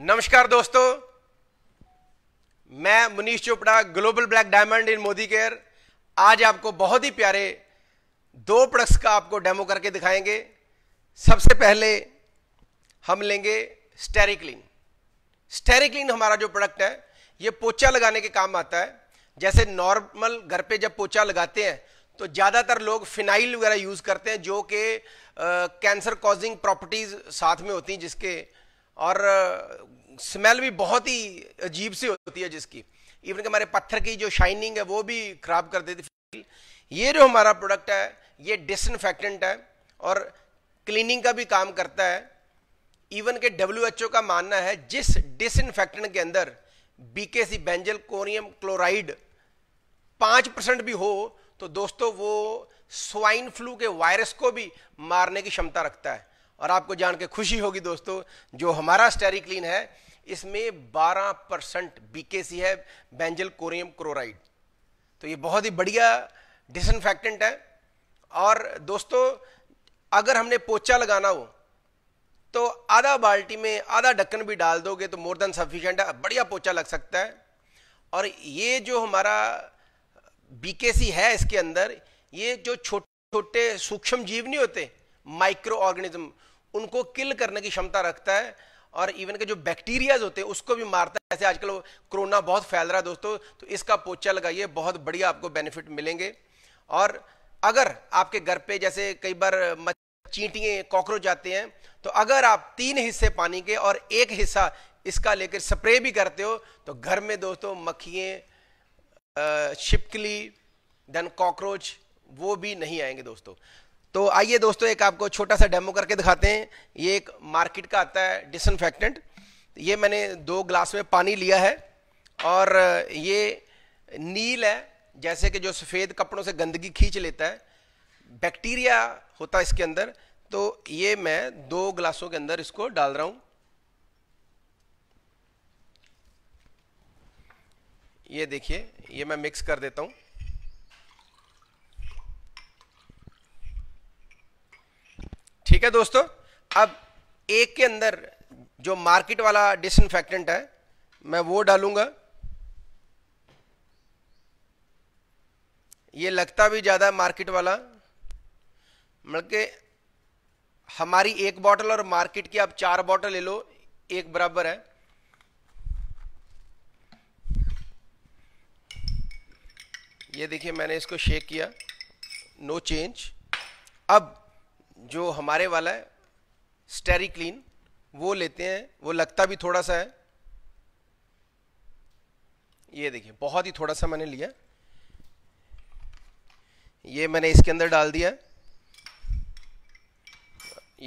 नमस्कार दोस्तों मैं Munish Chopra global black diamond in Modi care आज आपको बहुत ही प्यारे दो प्रोडक्ट्स का आपको डेमो करके दिखाएंगे सबसे पहले हम लेंगे स्टेरिक्लिन स्टेरिक्लिन हमारा जो प्रोडक्ट है ये पोचा लगाने के काम आता है जैसे नॉर्मल घर पे जब पोचा लगाते हैं तो ज़्यादातर लोग फिनाइल वगैरह यूज़ करते हैं जो कि कैंसर कॉजिंग प्रॉपर्टीज़ साथ में होती हैं जिसके और स्मेल भी बहुत ही अजीब सी होती है जिसकी इवन कि हमारे पत्थर की जो शाइनिंग है वो भी खराब कर देती ये जो हमारा प्रोडक्ट है ये डिसइनफेक्टेंट है और क्लीनिंग का भी काम करता है इवन के डब्ल्यू का मानना है जिस डिसइनफेक्टेंट के अंदर सी बेंजल कोरियम क्लोराइड पाँच परसेंट भी हो तो दोस्तों वो स्वाइन फ्लू के वायरस को भी मारने की क्षमता रखता है और आपको जान के खुशी होगी दोस्तों जो हमारा स्टेरिक्लीन है इसमें 12 परसेंट बीकेसी है बेंजल कोरियम क्लोराइड तो ये बहुत ही बढ़िया डिसइनफेक्टेंट है और दोस्तों अगर हमने पोचा लगाना हो तो आधा बाल्टी में आधा ढक्कन भी डाल दोगे तो मोर देन सफिशेंट है बढ़िया पोचा लग सकता है और ये जो हमारा बीकेसी है इसके अंदर ये जो छोटे छोटे सूक्ष्म जीव नहीं होते माइक्रो ऑर्गेनिज्म उनको किल करने की क्षमता रखता है और इवन के जो बैक्टीरियाज होते हैं उसको भी मारता है ऐसे आजकल कोरोना बहुत फैल रहा है दोस्तों तो इसका पोचा लगाइए बहुत बढ़िया आपको बेनिफिट मिलेंगे और अगर आपके घर पे जैसे कई बार चींटियाँ कॉकरोच आते हैं तो अगर आप तीन हिस्से पानी के और एक हिस्सा इसका लेकर स्प्रे भी करते हो तो घर में दोस्तों मक्खियाँ छिपकली देन कॉकरोच वो भी नहीं आएंगे दोस्तों तो आइए दोस्तों एक आपको छोटा सा डेमो करके दिखाते हैं ये एक मार्केट का आता है डिसइनफेक्टेंट ये मैंने दो ग्लास में पानी लिया है और ये नील है जैसे कि जो सफ़ेद कपड़ों से गंदगी खींच लेता है बैक्टीरिया होता है इसके अंदर तो ये मैं दो ग्लासों के अंदर इसको डाल रहा हूँ ये देखिए ये मैं मिक्स कर देता हूँ ठीक है दोस्तों अब एक के अंदर जो मार्केट वाला डिसइनफेक्टेंट है मैं वो डालूंगा ये लगता भी ज़्यादा है मार्केट वाला के हमारी एक बॉटल और मार्केट की आप चार बॉटल ले लो एक बराबर है ये देखिए मैंने इसको शेक किया नो चेंज अब जो हमारे वाला है स्टेरी क्लीन वो लेते हैं वो लगता भी थोड़ा सा है ये देखिए बहुत ही थोड़ा सा मैंने लिया ये मैंने इसके अंदर डाल दिया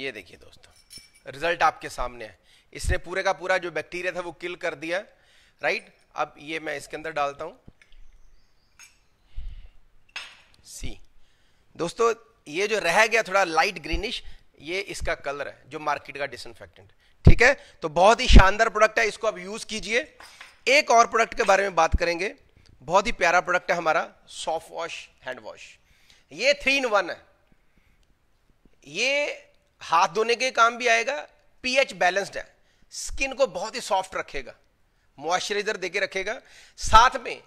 ये देखिए दोस्तों रिजल्ट आपके सामने है इसने पूरे का पूरा जो बैक्टीरिया था वो किल कर दिया राइट अब ये मैं इसके अंदर डालता हूं सी दोस्तों ये जो रह गया थोड़ा लाइट ग्रीनिश ये इसका कलर है जो मार्केट का डिसइनफेक्टेंट ठीक है तो बहुत ही शानदार प्रोडक्ट है इसको आप यूज कीजिए एक और प्रोडक्ट के बारे में बात करेंगे बहुत ही प्यारा प्रोडक्ट है हमारा सॉफ्ट वॉश हैंड वॉश ये थ्री इन वन है ये हाथ धोने के काम भी आएगा पीएच बैलेंस्ड है स्किन को बहुत ही सॉफ्ट रखेगा मॉइस्चराइजर देके रखेगा साथ में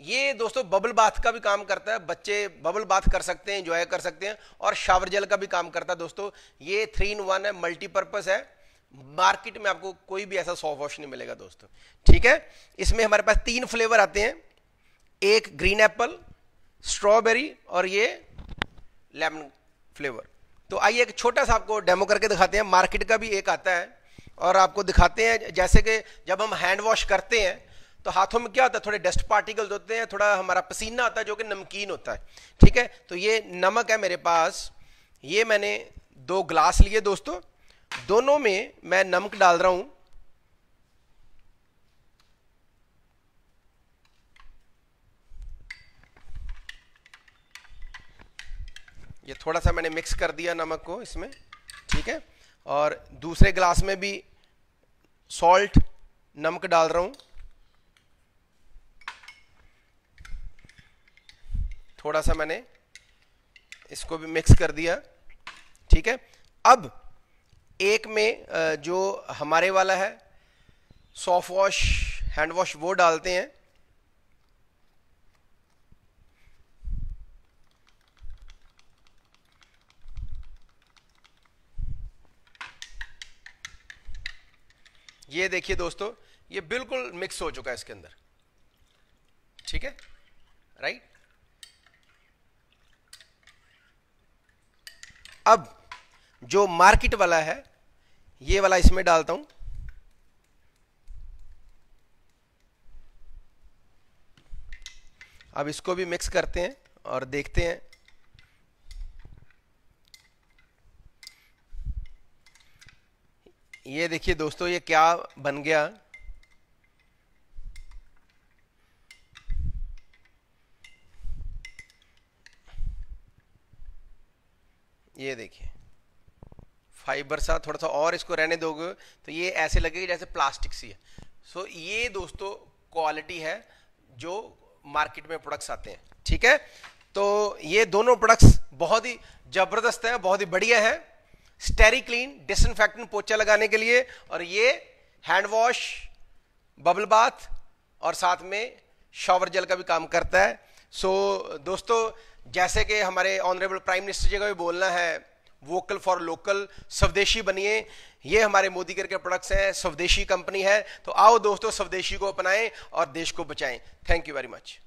ये दोस्तों बबल बाथ का भी काम करता है बच्चे बबल बाथ कर सकते हैं इंजॉय कर सकते हैं और शावर जेल का भी काम करता है दोस्तों ये थ्री इन वन है मल्टीपर्पज है मार्केट में आपको कोई भी ऐसा सॉफ्ट वॉश नहीं मिलेगा दोस्तों ठीक है इसमें हमारे पास तीन फ्लेवर आते हैं एक ग्रीन एप्पल स्ट्रॉबेरी और ये लेमन फ्लेवर तो आइए एक छोटा सा आपको डेमो करके दिखाते हैं मार्केट का भी एक आता है और आपको दिखाते हैं जैसे कि जब हम हैंड वॉश करते हैं तो हाथों में क्या होता है थोड़े डस्ट पार्टिकल होते हैं थोड़ा हमारा पसीना आता है जो कि नमकीन होता है ठीक है तो ये नमक है मेरे पास ये मैंने दो ग्लास लिए दोस्तों दोनों में मैं नमक डाल रहा हूं ये थोड़ा सा मैंने मिक्स कर दिया नमक को इसमें ठीक है और दूसरे ग्लास में भी सॉल्ट नमक डाल रहा हूं थोड़ा सा मैंने इसको भी मिक्स कर दिया ठीक है अब एक में जो हमारे वाला है सॉफ्ट वॉश हैंड वॉश वो डालते हैं ये देखिए दोस्तों ये बिल्कुल मिक्स हो चुका है इसके अंदर ठीक है राइट अब जो मार्केट वाला है ये वाला इसमें डालता हूं अब इसको भी मिक्स करते हैं और देखते हैं ये देखिए दोस्तों ये क्या बन गया ये देखिए फाइबर सा थोड़ा सा और इसको रहने दोगे तो ये ऐसे लगेगी जैसे प्लास्टिक सी है सो so, ये दोस्तों क्वालिटी है जो मार्केट में प्रोडक्ट्स आते हैं ठीक है तो ये दोनों प्रोडक्ट्स बहुत ही जबरदस्त हैं बहुत ही बढ़िया हैं स्टेरी क्लीन डिसइनफेक्टेंट पोचा लगाने के लिए और ये हैंड वॉश बबल बाथ और साथ में शॉवर जेल का भी काम करता है सो so, दोस्तों जैसे कि हमारे ऑनरेबल प्राइम मिनिस्टर जी का भी बोलना है वोकल फॉर लोकल स्वदेशी बनिए ये हमारे मोदी करके प्रोडक्ट्स हैं स्वदेशी कंपनी है तो आओ दोस्तों स्वदेशी को अपनाएं और देश को बचाएं थैंक यू वेरी मच